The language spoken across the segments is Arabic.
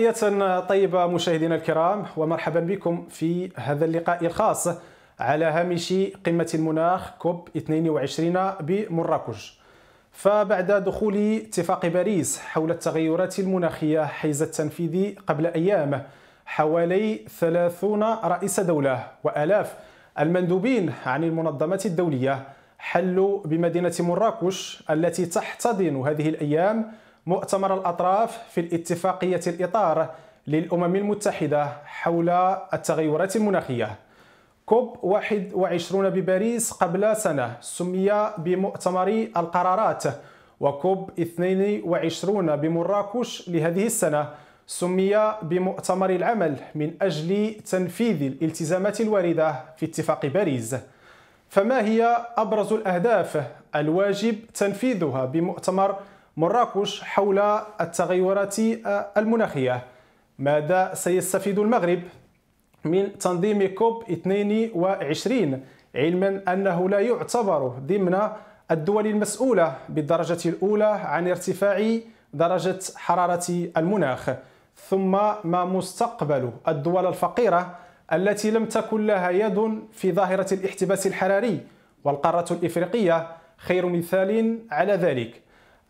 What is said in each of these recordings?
تحية طيبة مشاهدينا الكرام ومرحبا بكم في هذا اللقاء الخاص على هامش قمة المناخ كوب 22 بمراكش فبعد دخول اتفاق باريس حول التغيرات المناخية حيز التنفيذ قبل أيام حوالي 30 رئيس دولة وآلاف المندوبين عن المنظمات الدولية حلوا بمدينة مراكش التي تحتضن هذه الأيام مؤتمر الأطراف في الاتفاقية الإطار للأمم المتحدة حول التغيرات المناخية كوب 21 بباريس قبل سنة سمي بمؤتمر القرارات وكوب 22 بمراكش لهذه السنة سمي بمؤتمر العمل من أجل تنفيذ الالتزامات الواردة في اتفاق باريس فما هي أبرز الأهداف الواجب تنفيذها بمؤتمر مراكش حول التغيرات المناخية ماذا سيستفيد المغرب من تنظيم كوب 22 علما أنه لا يعتبر ضمن الدول المسؤولة بالدرجة الأولى عن ارتفاع درجة حرارة المناخ ثم ما مستقبل الدول الفقيرة التي لم تكن لها يد في ظاهرة الاحتباس الحراري والقارة الإفريقية خير مثال على ذلك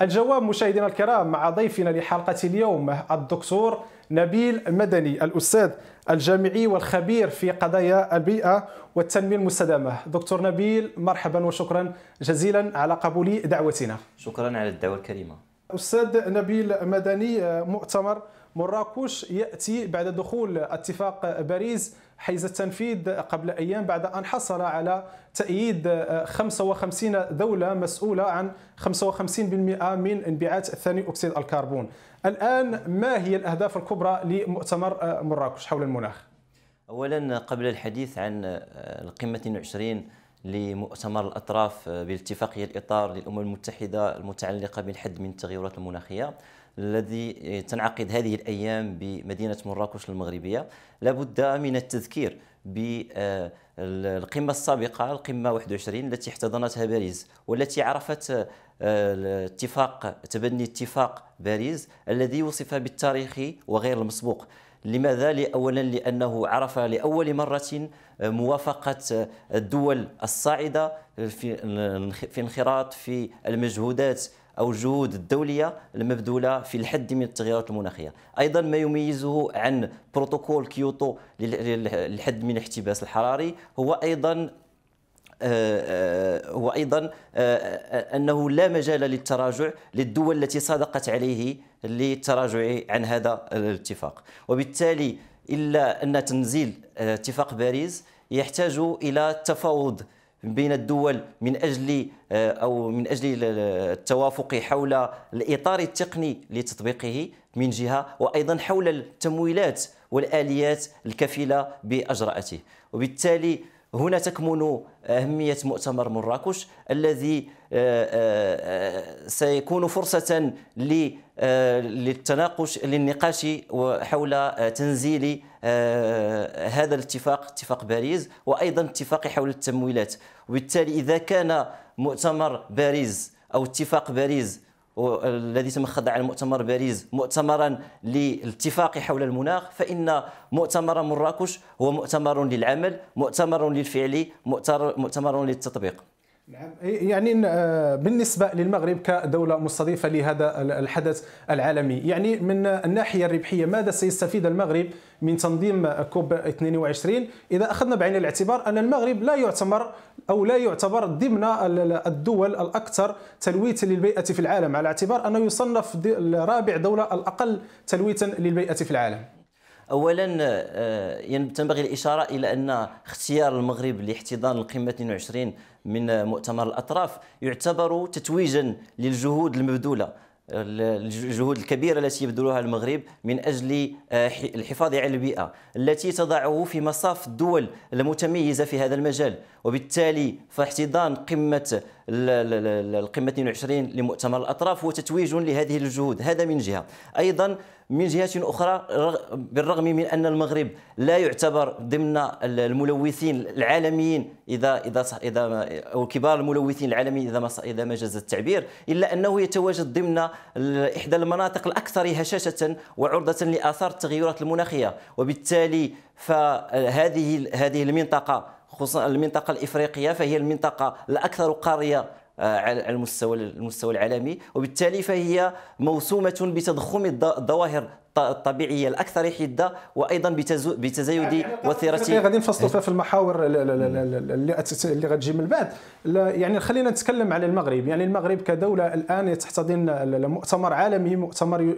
الجواب مشاهدينا الكرام مع ضيفنا لحلقة اليوم الدكتور نبيل مدني الأستاذ الجامعي والخبير في قضايا البيئة والتنمية المستدامة دكتور نبيل مرحبا وشكرا جزيلا على قبول دعوتنا شكرا على الدعوة الكريمة أستاذ نبيل مدني مؤتمر مراكش ياتي بعد دخول اتفاق باريس حيز التنفيذ قبل ايام بعد ان حصل على تأييد 55 دولة مسؤولة عن 55% من انبعاث ثاني اكسيد الكربون. الان ما هي الاهداف الكبرى لمؤتمر مراكش حول المناخ؟ اولا قبل الحديث عن القمة 22 لمؤتمر الاطراف بالاتفاقية الاطار للامم المتحدة المتعلقة بالحد من التغيرات المناخية، الذي تنعقد هذه الأيام بمدينة مراكش المغربية لابد من التذكير بالقمة آه، السابقة القمة 21 التي احتضنتها باريس والتي عرفت آه، اتفاق تبني اتفاق باريس الذي وصف بالتاريخي وغير المسبوق لماذا؟ أولا لأنه عرف لأول مرة آه، موافقة الدول الصاعدة في انخراط في المجهودات او الجهود الدوليه المبذوله في الحد من التغيرات المناخيه ايضا ما يميزه عن بروتوكول كيوتو للحد من الاحتباس الحراري هو ايضا آه، آه، هو ايضا آه، انه لا مجال للتراجع للدول التي صادقت عليه للتراجع عن هذا الاتفاق وبالتالي الا ان تنزيل اتفاق باريس يحتاج الى تفاوض بين الدول من اجل آه، او من اجل التوافق حول الاطار التقني لتطبيقه من جهه وايضا حول التمويلات والاليات الكفيله باجراءته وبالتالي هنا تكمن أهمية مؤتمر مراكش الذي آه، آه، آه، سيكون فرصة للتناقش للنقاش حول تنزيل هذا الاتفاق اتفاق باريس وأيضا اتفاق حول التمويلات وبالتالي إذا كان مؤتمر باريس أو اتفاق باريس الذي تم خضع على مؤتمر باريس مؤتمرا للاتفاق حول المناخ فان مؤتمر مراكش هو مؤتمر للعمل مؤتمر للفعل مؤتمر للتطبيق نعم يعني آه، بالنسبه للمغرب كدوله مستضيفه لهذا الحدث العالمي يعني من الناحيه الربحيه ماذا سيستفيد المغرب من تنظيم كوب 22 اذا اخذنا بعين الاعتبار ان المغرب لا يعتبر او لا يعتبر ضمن الدول الاكثر تلويثا للبيئه في العالم على اعتبار انه يصنف رابع دوله الاقل تلويثا للبيئه في العالم اولا آه، ينبغي يعني الاشاره الى ان اختيار المغرب لاحتضان القمه 22 من مؤتمر الاطراف يعتبر تتويجا للجهود المبذوله الجهود الكبيرة التي يبذلها المغرب من أجل آه، الحفاظ على البيئة التي تضعه في مصاف الدول المتميزة في هذا المجال وبالتالي فاحتضان قمة القمه 22 لمؤتمر الاطراف وتتويج لهذه الجهود هذا من جهه ايضا من جهه اخرى بالرغم من ان المغرب لا يعتبر ضمن الملوثين العالميين اذا اذا اذا او كبار الملوثين العالميين اذا ما اذا ما جاز التعبير الا انه يتواجد ضمن احدى المناطق الاكثر هشاشه وعرضه لاثار التغيرات المناخيه وبالتالي فهذه هذه المنطقه خصوصا المنطقه الافريقيه فهي المنطقه الاكثر قاريه آه، على المستوى المستوى العالمي وبالتالي فهي موسومه بتضخم الظواهر الطبيعيه الاكثر حده وايضا بتزايد وتيره غادي نفصلوا فيها في المحاور اللي اللي غتجي من بعد يعني خلينا نتكلم على المغرب يعني المغرب كدوله الان تحتضن مؤتمر عالمي مؤتمر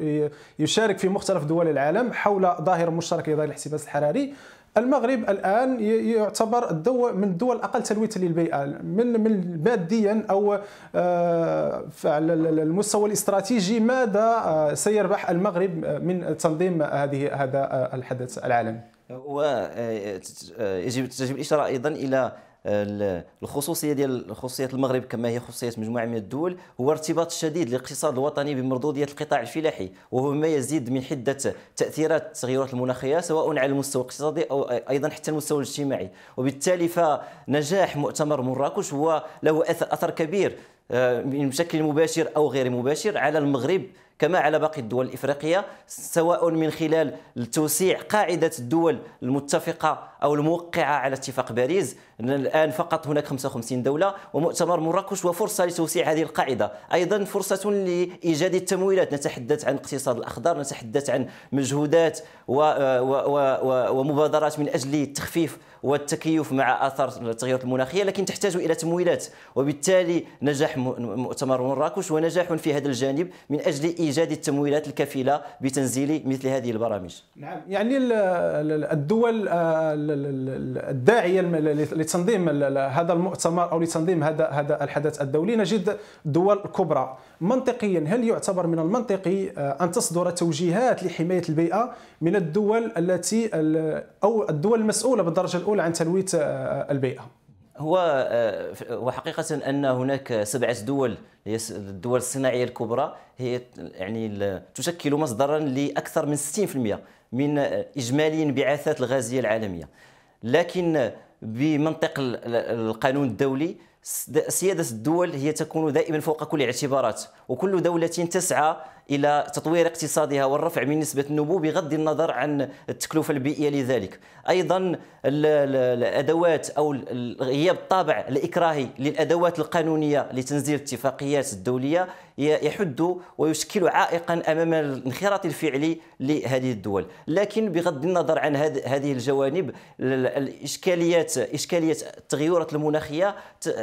يشارك في مختلف دول العالم حول ظاهره مشتركه ظاهره الاحتباس الحراري المغرب الان يعتبر الدول من الدول الاقل تلويثا للبيئه من من ماديا او آه، على المستوى الاستراتيجي ماذا آه، سيربح المغرب آه، من تنظيم هذه هذا الحدث العالمي ويجب الاشاره ايضا الى الخصوصيه ديال خصوصيه المغرب كما هي خصوصيه مجموعه من الدول هو ارتباط الشديد للاقتصاد الوطني بمردوديه القطاع الفلاحي وهو ما يزيد من حده تاثيرات التغيرات المناخيه سواء على المستوى الاقتصادي او ايضا حتى المستوى الاجتماعي وبالتالي فنجاح مؤتمر مراكش هو له اثر كبير آه، بشكل مباشر او غير مباشر على المغرب كما على باقي الدول الافريقيه سواء من خلال توسيع قاعده الدول المتفقه او الموقعه على اتفاق باريس الان فقط هناك 55 دوله ومؤتمر مراكش وفرصه لتوسيع هذه القاعده ايضا فرصه لايجاد التمويلات نتحدث عن الاقتصاد الاخضر نتحدث عن مجهودات ومبادرات من اجل التخفيف والتكيف مع اثار التغيرات المناخيه لكن تحتاج الى تمويلات وبالتالي نجاح مؤتمر مراكش ونجاح في هذا الجانب من اجل ايجاد التمويلات الكفيله بتنزيل مثل هذه البرامج نعم يعني الدول الداعيه لتنظيم هذا المؤتمر او لتنظيم هذا هذا الحدث الدولي نجد الدول الكبرى منطقيا هل يعتبر من المنطقي آه، ان تصدر توجيهات لحمايه البيئه من الدول التي او الدول المسؤوله بالدرجه الاولى عن تلويث آه، البيئه هو آه، وحقيقة أن هناك سبعة دول هي الدول الصناعية الكبرى هي يعني تشكل مصدرا لأكثر من 60% من إجمالي انبعاثات الغازية العالمية لكن بمنطق القانون الدولي سيادة الدول هي تكون دائما فوق كل الاعتبارات وكل دولة تسعى إلى تطوير اقتصادها والرفع من نسبة النمو بغض النظر عن التكلفة البيئية لذلك أيضا الأدوات أو غياب الطابع الإكراهي للأدوات القانونية لتنزيل الاتفاقيات الدولية يحد ويشكل عائقا أمام الانخراط الفعلي لهذه الدول لكن بغض النظر عن هذه الجوانب الإشكاليات إشكالية التغيرات المناخية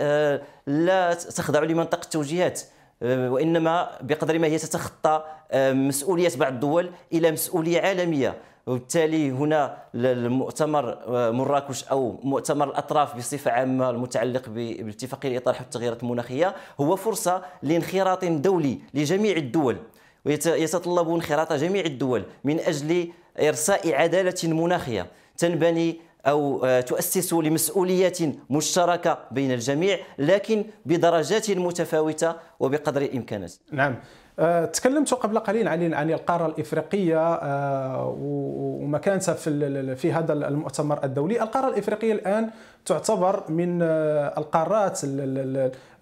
آه، لا تخضع لمنطق التوجيهات آه، وانما بقدر ما هي تتخطى آه، مسؤوليه بعض الدول الى مسؤوليه عالميه وبالتالي هنا المؤتمر مراكش او مؤتمر الاطراف بصفه عامه المتعلق بالاتفاقيه الاطار التغيرات المناخيه هو فرصه لانخراط دولي لجميع الدول ويتطلب انخراط جميع الدول من اجل ارساء عداله مناخيه تنبني أو آه، تؤسس لمسؤولية مشتركة بين الجميع لكن بدرجات متفاوتة وبقدر الإمكانات نعم آه، تكلمت قبل قليل عن عن القاره الافريقيه آه، ومكانتها في في هذا المؤتمر الدولي، القاره الافريقيه الان تعتبر من آه، القارات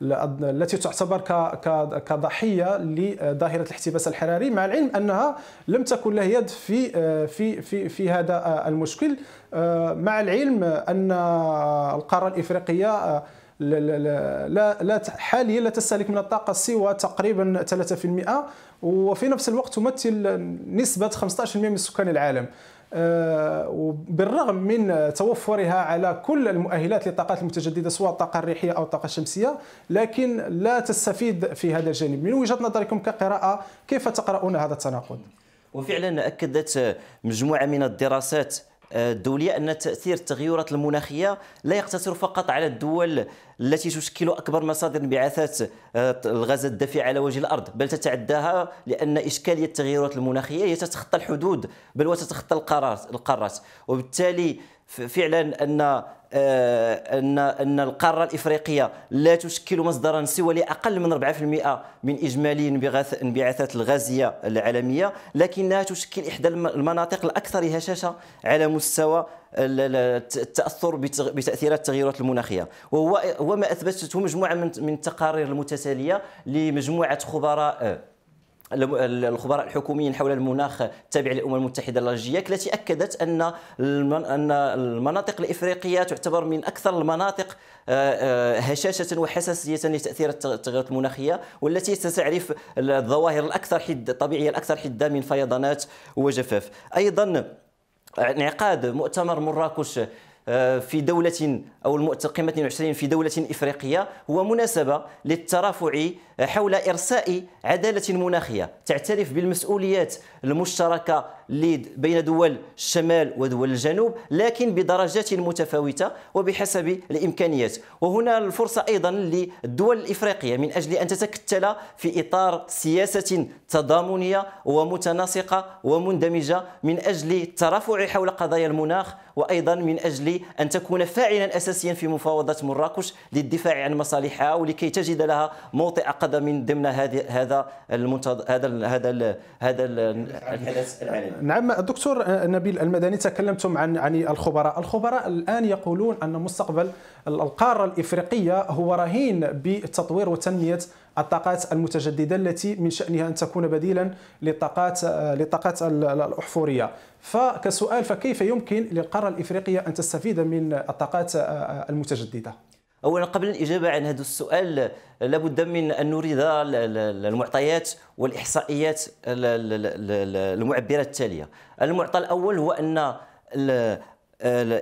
التي تعتبر كضحيه لظاهره الاحتباس الحراري مع العلم انها لم تكن لها يد في في في في هذا المشكل مع العلم ان القاره الافريقيه لا لا لا حاليا لا تستهلك من الطاقه سوى تقريبا 3% وفي نفس الوقت تمثل نسبه 15% من سكان العالم آه، وبالرغم من توفرها على كل المؤهلات للطاقات المتجدده سواء الطاقه الريحيه او الطاقه الشمسيه لكن لا تستفيد في هذا الجانب من وجهه نظركم كقراءه كيف تقرؤون هذا التناقض وفعلا اكدت مجموعه من الدراسات آه، الدولية أن تأثير التغيرات المناخية لا يقتصر فقط على الدول التي تشكل أكبر مصادر انبعاثات آه، الغاز الدافئ على وجه الأرض بل تتعداها لأن إشكالية التغيرات المناخية هي تتخطى الحدود بل وتتخطى القارات وبالتالي فعلا ان آه، ان ان القاره الافريقيه لا تشكل مصدرا سوى لاقل من 4% من اجمالي انبعاثات الغازيه العالميه لكنها تشكل احدى المناطق الاكثر هشاشه على مستوى التاثر بتاثيرات التغيرات المناخيه وهو ما اثبتته مجموعه من التقارير المتتاليه لمجموعه خبراء الخبراء الحكوميين حول المناخ التابع للامم المتحده الجياك التي اكدت ان ان المناطق الافريقيه تعتبر من اكثر المناطق هشاشه وحساسيه لتاثير التغيرات المناخيه والتي ستعرف الظواهر الاكثر حده الطبيعيه الاكثر حده من فيضانات وجفاف ايضا انعقاد مؤتمر مراكش في دولة أو المؤتمر 22 في دولة إفريقية هو مناسبة للترافع حول إرساء عدالة مناخية تعترف بالمسؤوليات المشتركة بين دول الشمال ودول الجنوب لكن بدرجات متفاوتة وبحسب الإمكانيات وهنا الفرصة أيضا للدول الإفريقية من أجل أن تتكتل في إطار سياسة تضامنية ومتناسقة ومندمجة من أجل الترافع حول قضايا المناخ وايضا من اجل ان تكون فاعلا اساسيا في مفاوضات مراكش للدفاع عن مصالحها ولكي تجد لها موطئ قدم ضمن هذه هذا المنتظ... هذا ال هذا ال هذا الحدث العالمي نعم دكتور نبيل المدني تكلمتم عن عن الخبراء الخبراء الان يقولون ان مستقبل القاره الافريقيه هو رهين بتطوير وتنميه الطاقات المتجدده التي من شانها ان تكون بديلا للطاقات آه، للطاقات الاحفوريه فكسؤال فكيف يمكن للقاره الافريقيه ان تستفيد من الطاقات آه، آه، المتجدده اولا قبل الاجابه عن هذا السؤال لابد من ان نريد المعطيات والاحصائيات المعبره التاليه المعطى الاول هو ان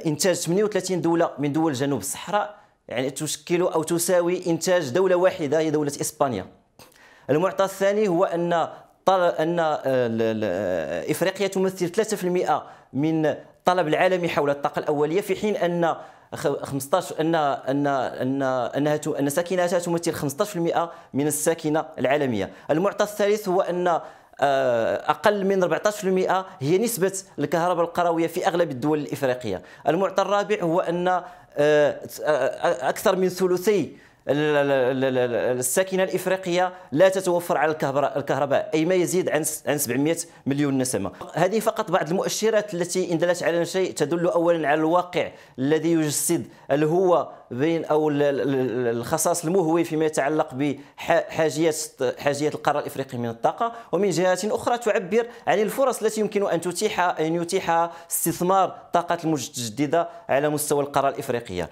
انتاج 38 دوله من دول جنوب الصحراء يعني تشكل أو تساوي إنتاج دولة واحدة هي دولة إسبانيا المعطى الثاني هو أن أن إفريقيا تمثل 3% من الطلب العالمي حول الطاقة الأولية في حين أن 15 ان ان ان انها ان ساكنتها تمثل 15% من الساكنه العالميه المعطى الثالث هو ان آه، اقل من 14% هي نسبه الكهرباء القرويه في اغلب الدول الافريقيه المعطى الرابع هو ان آه، اكثر من ثلثي الساكنه الافريقيه لا تتوفر على الكهرباء اي ما يزيد عن عن 700 مليون نسمه هذه فقط بعض المؤشرات التي ان دلت على شيء تدل اولا على الواقع الذي يجسد هل هو بين او الخصائص المهوي فيما يتعلق بحاجيات حاجيات القاره الافريقيه من الطاقه ومن جهه اخرى تعبر عن الفرص التي يمكن ان تتيح ان يتيحها استثمار الطاقات المتجدده على مستوى القاره الافريقيه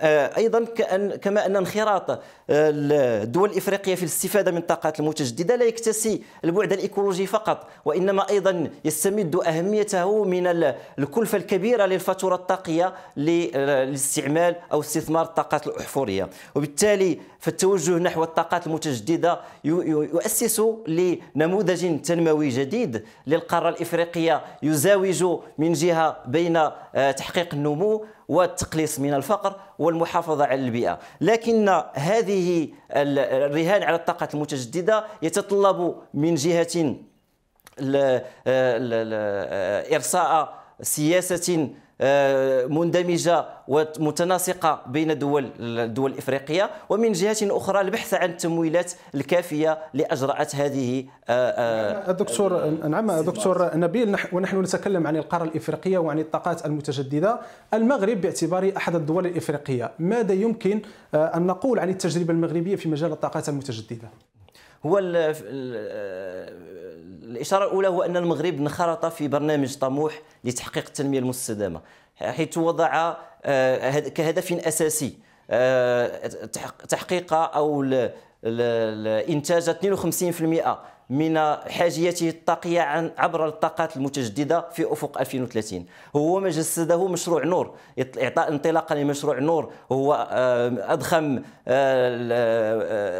آه، ايضا كأن كما ان انخراط آه، الدول الافريقيه في الاستفاده من الطاقات المتجدده لا يكتسي البعد الايكولوجي فقط وانما ايضا يستمد اهميته من الكلفه الكبيره للفاتوره الطاقيه آه، للاستعمال او استثمار استثمار الطاقات الاحفوريه وبالتالي فالتوجه نحو الطاقات المتجدده يؤسس لنموذج تنموي جديد للقاره الافريقيه يزاوج من جهه بين آه، تحقيق النمو والتقليص من الفقر والمحافظة على البيئة لكن هذه الرهان على الطاقة المتجددة يتطلب من جهة آه، آه، إرساء سياسة آه، مندمجه ومتناسقه بين دول الدول الافريقيه ومن جهه اخرى البحث عن التمويلات الكافيه لاجراءات هذه آه، آه، الدكتور نعم دكتور نبيل ونحن نتكلم عن القاره الافريقيه وعن الطاقات المتجدده المغرب باعتباره احد الدول الافريقيه ماذا يمكن ان نقول عن التجربه المغربيه في مجال الطاقات المتجدده هو ال ال الاشاره الاولى هو ان المغرب انخرط في برنامج طموح لتحقيق التنميه المستدامه حيث وضع آه، كهدف اساسي آه، تحقيق او انتاج 52% من حاجيته الطاقية عن عبر الطاقات المتجددة في أفق 2030 هو ما جسده مشروع نور إعطاء انطلاقا لمشروع نور هو آه، أضخم آه،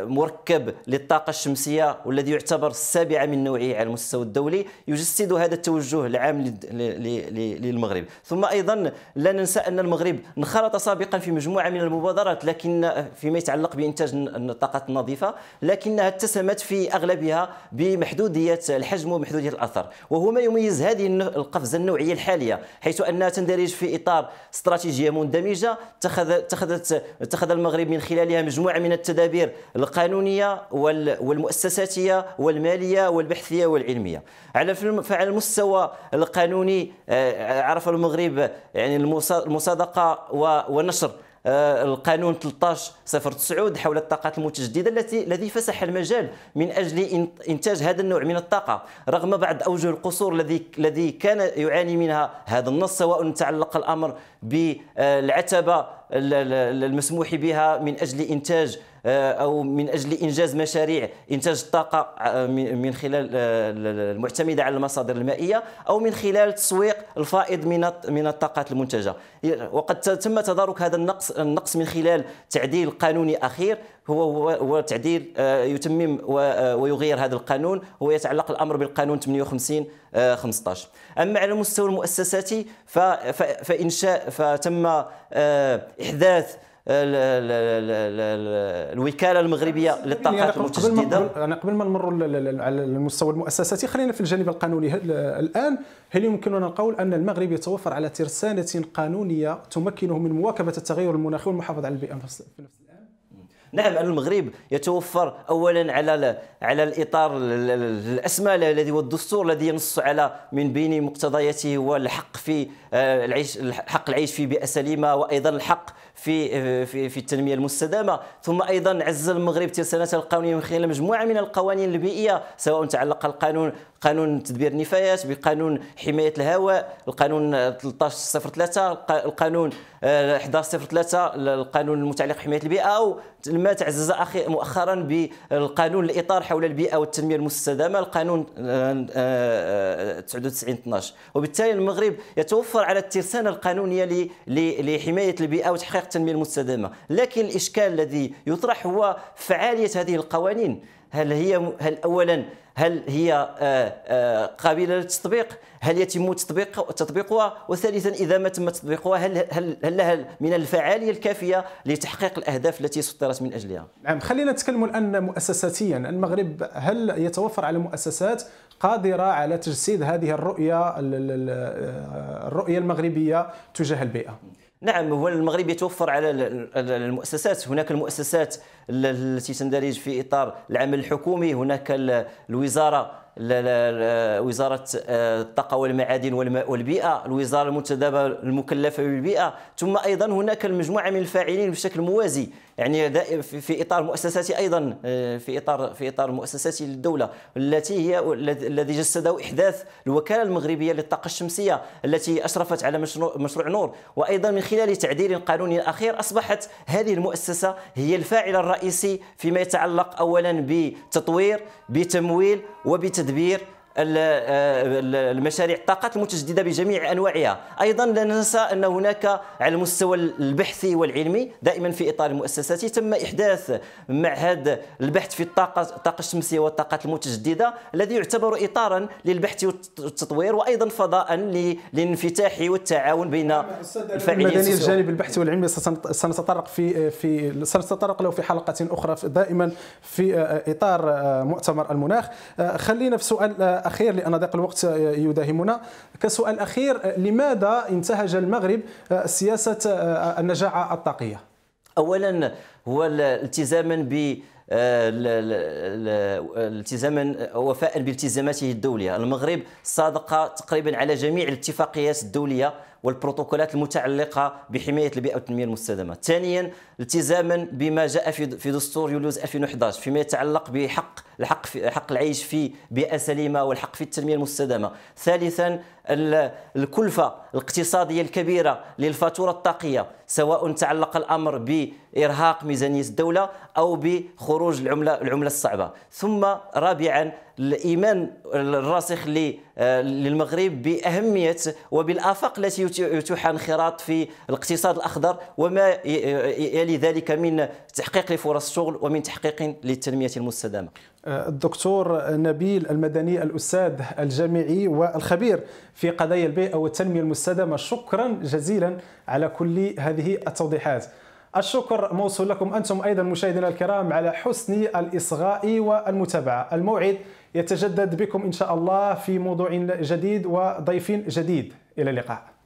آه، مركب للطاقة الشمسية والذي يعتبر السابعة من نوعه على المستوى الدولي يجسد هذا التوجه العام للمغرب ثم أيضا لا ننسى أن المغرب انخرط سابقا في مجموعة من المبادرات لكن فيما يتعلق بإنتاج الطاقات النظيفة لكنها اتسمت في أغلبها بمحدوديه الحجم ومحدوديه الاثر وهو ما يميز هذه القفزه النوعيه الحاليه حيث انها تندرج في اطار استراتيجيه مندمجه اتخذت اتخذ المغرب من خلالها مجموعه من التدابير القانونيه والمؤسساتيه والماليه والبحثيه والعلميه على فعلى المستوى القانوني آه، عرف المغرب يعني المصادقه ونشر آه، القانون 1309 صفر حول الطاقات المتجدده التي الذي فسح المجال من اجل انتاج هذا النوع من الطاقه رغم بعض اوجه القصور الذي الذي كان يعاني منها هذا النص سواء تعلق الامر بالعتبه المسموح بها من اجل انتاج آه، او من اجل انجاز مشاريع انتاج الطاقه آه، من خلال آه، المعتمده على المصادر المائيه او من خلال تسويق الفائض من من الطاقات المنتجه وقد تم تدارك هذا النقص النقص من خلال تعديل قانوني اخير هو هو تعديل آه، يتمم آه، ويغير هذا القانون ويتعلق الامر بالقانون 58 15 آه، اما على المستوى المؤسساتي فانشاء فتم احداث الوكاله المغربيه للطاقات المتجدده انا قبل ما نمر على المستوى المؤسساتي خلينا في الجانب القانوني الان هل يمكننا القول ان المغرب يتوفر على ترسانه قانونيه تمكنه من مواكبه التغير المناخي والمحافظه على البيئه في نفس الوقت؟ نعم على المغرب يتوفر اولا على على الاطار الاسمى الذي هو الدستور الذي ينص على من بين مقتضياته هو الحق في آه، العيش الحق العيش في بيئه سليمه وايضا الحق في آه، في في التنميه المستدامه ثم ايضا عز المغرب ترسانه القانونيه من خلال مجموعه من القوانين البيئيه سواء تعلق القانون قانون تدبير النفايات بقانون حمايه الهواء القانون 1303 القانون 1103 آه، القانون المتعلق بحمايه البيئه او ما تعزز مؤخرا بالقانون الاطار حول البيئه والتنميه المستدامه القانون 99 آه، 12 وبالتالي المغرب يتوفر على الترسانه القانونيه لحمايه البيئه وتحقيق التنميه المستدامه لكن الاشكال الذي يطرح هو فعاليه هذه القوانين هل هي هل اولا هل هي آه، آه، قابله للتطبيق؟ هل يتم تطبيق تطبيقها؟ وثالثا اذا ما تم تطبيقها هل هل هل لها من الفعاليه الكافيه لتحقيق الاهداف التي سطرت من اجلها؟ نعم خلينا نتكلم الان مؤسساتيا، المغرب هل يتوفر على مؤسسات قادره على تجسيد هذه الرؤيه آه، الرؤيه المغربيه تجاه البيئه؟ نعم هو المغرب يتوفر على المؤسسات هناك المؤسسات التي تندرج في اطار العمل الحكومي هناك الوزاره وزاره آه، الطاقه والمعادن والماء والبيئه الوزاره المنتدبه المكلفه بالبيئه ثم ايضا هناك المجموعه من الفاعلين بشكل موازي يعني في اطار مؤسساتي ايضا آه، في اطار في اطار مؤسساتي للدوله التي هي الذي جسده احداث الوكاله المغربيه للطاقه الشمسيه التي اشرفت على مشروع, مشروع نور وايضا من خلال تعديل قانوني اخير اصبحت هذه المؤسسه هي الفاعل الرئيسي فيما يتعلق اولا بتطوير بتمويل وبتدبير آه، المشاريع الطاقات المتجدده بجميع انواعها ايضا لا ننسى ان هناك على المستوى البحثي والعلمي دائما في اطار المؤسسات تم احداث معهد البحث في الطاقه الطاقه الشمسيه والطاقات المتجدده الذي يعتبر اطارا للبحث والتطوير وايضا فضاء للانفتاح والتعاون بين الفاعلين في الجانب البحثي والعلمي سنتطرق في في سنتطرق له في حلقه اخرى دائما في آه، اطار آه، مؤتمر المناخ خلينا في سؤال اخير لان ضيق الوقت يداهمنا كسؤال اخير لماذا انتهج المغرب سياسه النجاعه الطاقيه اولا هو التزاما ب التزاما وفاء بالتزاماته الدوليه المغرب صادق تقريبا على جميع الاتفاقيات الدوليه والبروتوكولات المتعلقه بحمايه البيئه والتنميه المستدامه ثانيا التزاما بما جاء في دستور يوليوز 2011 فيما يتعلق بحق الحق في حق العيش في بيئه سليمه والحق في التنميه المستدامه ثالثا الكلفه الاقتصاديه الكبيره للفاتوره الطاقيه سواء تعلق الامر بارهاق ميزانيه الدوله او بخروج العمله العمله الصعبه ثم رابعا الايمان الراسخ آه، للمغرب باهميه وبالافاق التي يتيح انخراط في الاقتصاد الاخضر وما يلي ذلك من تحقيق لفرص الشغل ومن تحقيق للتنميه المستدامه. آه، الدكتور نبيل المدني الاستاذ الجامعي والخبير في قضايا البيئه والتنميه المستدامه شكرا جزيلا على كل هذه التوضيحات. الشكر موصول لكم انتم ايضا مشاهدينا الكرام على حسن الاصغاء والمتابعه الموعد يتجدد بكم إن شاء الله في موضوع جديد وضيف جديد إلى اللقاء